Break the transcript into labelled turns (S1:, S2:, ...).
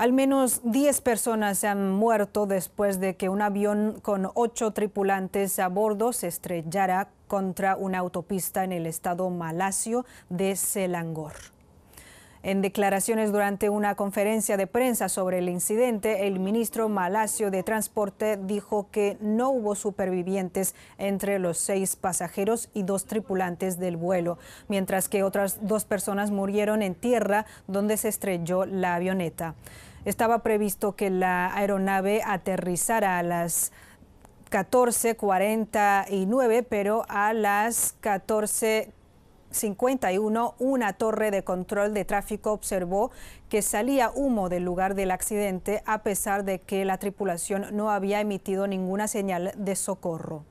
S1: Al menos 10 personas se han muerto después de que un avión con ocho tripulantes a bordo se estrellara contra una autopista en el estado malasio de Selangor. En declaraciones durante una conferencia de prensa sobre el incidente, el ministro malasio de Transporte dijo que no hubo supervivientes entre los seis pasajeros y dos tripulantes del vuelo, mientras que otras dos personas murieron en tierra donde se estrelló la avioneta. Estaba previsto que la aeronave aterrizara a las 14.49, pero a las 14.51 una torre de control de tráfico observó que salía humo del lugar del accidente a pesar de que la tripulación no había emitido ninguna señal de socorro.